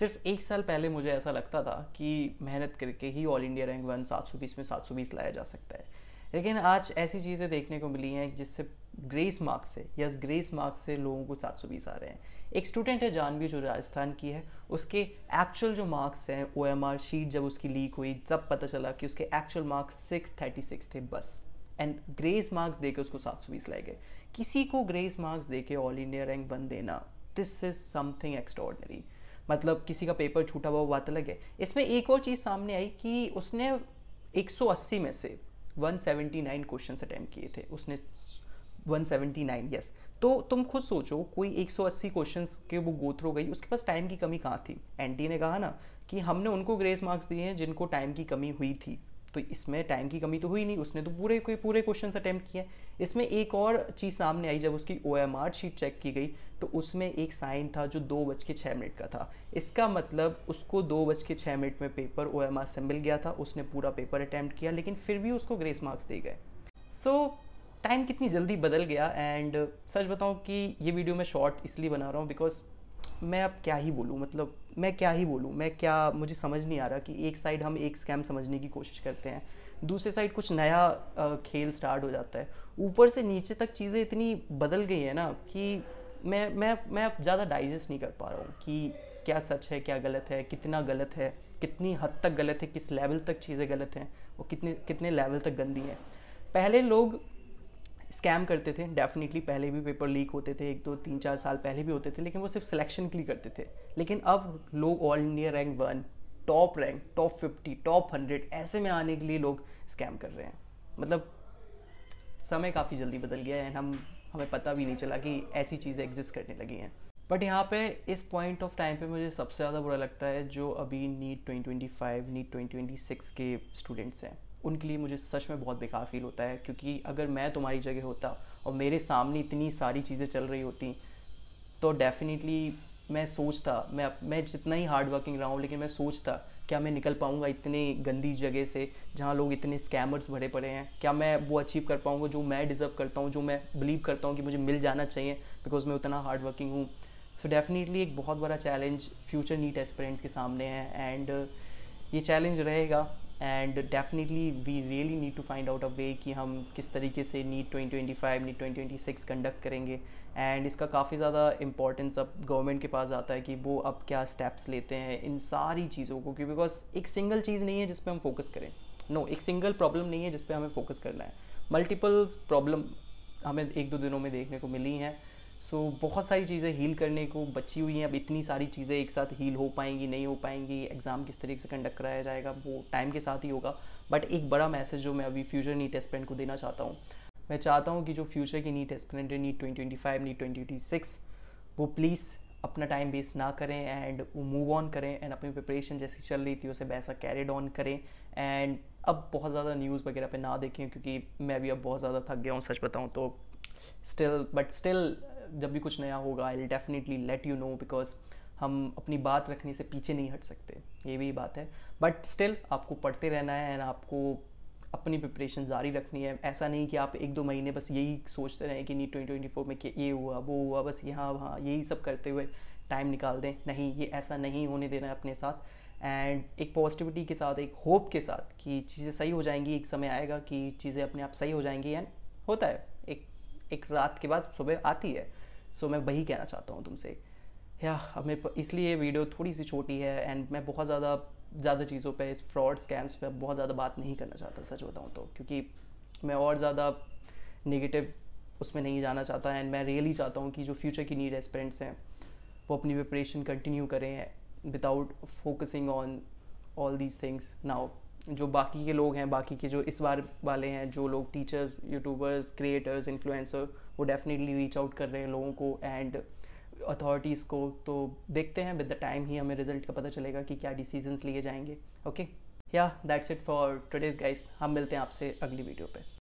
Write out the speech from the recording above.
सिर्फ एक साल पहले मुझे ऐसा लगता था कि मेहनत करके ही ऑल इंडिया रैंक वन सात सौ बीस में सात सौ बीस लाया जा सकता है लेकिन आज ऐसी चीज़ें देखने को मिली हैं जिससे ग्रेस मार्क्स से यस ग्रेस मार्क्स से लोगों को सात सौ बीस आ रहे हैं एक स्टूडेंट है जानवी जो राजस्थान की है उसके एक्चुअल जो मार्क्स हैं ओ एम आर शीट जब उसकी लीक हुई तब पता चला कि उसके actual marks six thirty six थे बस एंड ग्रेस मार्क्स दे के उसको सात सौ बीस लाए गए किसी को ग्रेस मार्क्स दे के ऑल इंडिया रैंक वन देना दिस इज समथिंग एक्स्ट्रॉर्डनरी मतलब किसी का पेपर छूटा हुआ बात अलग है इसमें एक और चीज़ सामने आई कि उसने 180 में से 179 क्वेश्चन अटैम्प्ट किए थे उसने 179 यस तो तुम खुद सोचो कोई 180 क्वेश्चंस के वो गोथ हो गई उसके पास टाइम की कमी कहाँ थी एंटी ने कहा ना कि हमने उनको ग्रेस मार्क्स दिए हैं जिनको टाइम की कमी हुई थी तो इसमें टाइम की कमी तो हुई नहीं उसने तो पूरे कोई पूरे क्वेश्चन अटैम्प्ट किए इसमें एक और चीज़ सामने आई जब उसकी ओ शीट चेक की गई तो उसमें एक साइन था जो दो बज के छः मिनट का था इसका मतलब उसको दो बज के छः मिनट में पेपर ओ एम आर से मिल गया था उसने पूरा पेपर अटैम्प्ट किया लेकिन फिर भी उसको ग्रेस मार्क्स दे गए सो so, टाइम कितनी जल्दी बदल गया एंड सच बताऊँ कि ये वीडियो मैं शॉर्ट इसलिए बना रहा हूँ बिकॉज मैं अब क्या ही बोलूँ मतलब मैं क्या ही बोलूँ मैं क्या मुझे समझ नहीं आ रहा कि एक साइड हम एक स्कैम समझने की कोशिश करते हैं दूसरे साइड कुछ नया खेल स्टार्ट हो जाता है ऊपर से नीचे तक चीज़ें इतनी बदल गई है ना कि मैं मैं मैं ज़्यादा डाइजेस्ट नहीं कर पा रहा हूँ कि क्या सच है क्या गलत है कितना गलत है कितनी हद तक गलत है किस लेवल तक चीज़ें गलत हैं और कितने कितने लेवल तक गंदी हैं पहले लोग स्कैम करते थे डेफिनेटली पहले भी पेपर लीक होते थे एक दो तीन चार साल पहले भी होते थे लेकिन वो सिर्फ सिलेक्शन के लिए करते थे लेकिन अब लोग all India rank one top rank top fifty top hundred ऐसे में आने के लिए लोग स्कैम कर रहे हैं मतलब समय काफ़ी जल्दी बदल गया है एंड हम हमें पता भी नहीं चला कि ऐसी चीज़ें एग्जिस्ट करने लगी हैं बट यहाँ पे इस पॉइंट ऑफ टाइम पे मुझे सबसे ज़्यादा बुरा लगता है जो अभी नीट 2025 नीट 2026 के स्टूडेंट्स हैं उनके लिए मुझे सच में बहुत बेकार फील होता है क्योंकि अगर मैं तुम्हारी जगह होता और मेरे सामने इतनी सारी चीज़ें चल रही होती तो डेफिनेटली मैं सोचता मैं मैं जितना ही हार्ड वर्किंग रहा हूँ लेकिन मैं सोचता क्या मैं निकल पाऊँगा इतने गंदी जगह से जहाँ लोग इतने स्कैमर्स भरे पड़े हैं क्या मैं वो अचीव कर पाऊँगा जो मैं डिज़र्व करता हूँ जो मैं बिलीव करता हूँ कि मुझे मिल जाना चाहिए बिकॉज मैं उतना हार्ड वर्किंग हूँ सो डेफिनेटली एक बहुत बड़ा चैलेंज फ्यूचर नीट एस्परेंट्स के सामने है एंड ये चैलेंज रहेगा and definitely we really need to find out a way कि हम किस तरीके से NEET twenty twenty five NEET twenty twenty six conduct करेंगे एंड इसका काफ़ी ज़्यादा इंपॉर्टेंस अब गवर्नमेंट के पास आता है कि वो अब क्या स्टेप्स लेते हैं इन सारी चीज़ों को क्योंकि बिकॉज एक सिंगल चीज़ नहीं है जिस पर हम फोकस करें नो no, एक सिंगल प्रॉब्लम नहीं है जिस पर हमें फोकस करना है मल्टीपल प्रॉब्लम हमें एक दो दिनों में देखने को मिली हैं सो so, बहुत सारी चीज़ें हील करने को बची हुई हैं अब इतनी सारी चीज़ें एक साथ हील हो पाएंगी नहीं हो पाएंगी एग्ज़ाम किस तरीके से कंडक्ट कराया जाएगा वो टाइम के साथ ही होगा बट एक बड़ा मैसेज जो मैं अभी फ्यूचर नीट एस्पेंट को देना चाहता हूँ मैं चाहता हूँ कि जो फ्यूचर की नीट एस्पेंट है NEET twenty twenty five NEET twenty twenty six वो प्लीज़ अपना टाइम वेस्ट ना करें एंड वो मूव ऑन करें एंड अपनी प्रिपरेशन जैसी चल रही थी उसे वैसा कैरिड ऑन करें एंड अब बहुत ज़्यादा न्यूज़ वगैरह पे ना देखें क्योंकि मैं भी अब बहुत ज़्यादा थक गया हूँ सच बताऊँ तो स्टिल बट स्टिल जब भी कुछ नया होगा I definitely let you know because हम अपनी बात रखने से पीछे नहीं हट सकते ये भी बात है बट स्टिल आपको पढ़ते रहना है एंड आपको अपनी प्रिपरेशन जारी रखनी है ऐसा नहीं कि आप एक दो महीने बस यही सोचते रहें कि नीट ट्वेंटी ट्वेंटी फोर में ये हुआ वो हुआ बस यहाँ वहाँ यही सब करते हुए टाइम निकाल दें नहीं ये ऐसा नहीं होने देना है अपने साथ एंड एक पॉजिटिविटी के साथ एक होप के साथ कि चीज़ें सही हो जाएंगी एक समय आएगा कि चीज़ें अपने आप सही हो जाएंगी एंड होता है एक एक रात के बाद सुबह आती है सो मैं वही कहना चाहता हूँ तुमसे या अब मेरे इसलिए वीडियो थोड़ी सी छोटी है एंड मैं बहुत ज़्यादा ज़्यादा चीज़ों पे इस फ्रॉड स्कैम्स पे बहुत ज़्यादा बात नहीं करना चाहता सच बताऊँ तो क्योंकि मैं और ज़्यादा नेगेटिव उसमें नहीं जाना चाहता एंड मैं रियली चाहता हूँ कि जो फ्यूचर की नीड एस्पेरेंट्स हैं वो अपनी प्रिपरेशन कंटिन्यू करें without focusing on all these things now जो बाकी के लोग हैं बाकी के जो इस बार वाले हैं जो लोग टीचर्स यूट्यूबर्स क्रिएटर्स इन्फ्लुएंसर वो डेफिनेटली रीच आउट कर रहे हैं लोगों को एंड अथॉरिटीज़ को तो देखते हैं विद द टाइम ही हमें रिजल्ट का पता चलेगा कि क्या डिसीजंस लिए जाएंगे ओके या that's it for today's guys हम मिलते हैं आपसे अगली वीडियो पे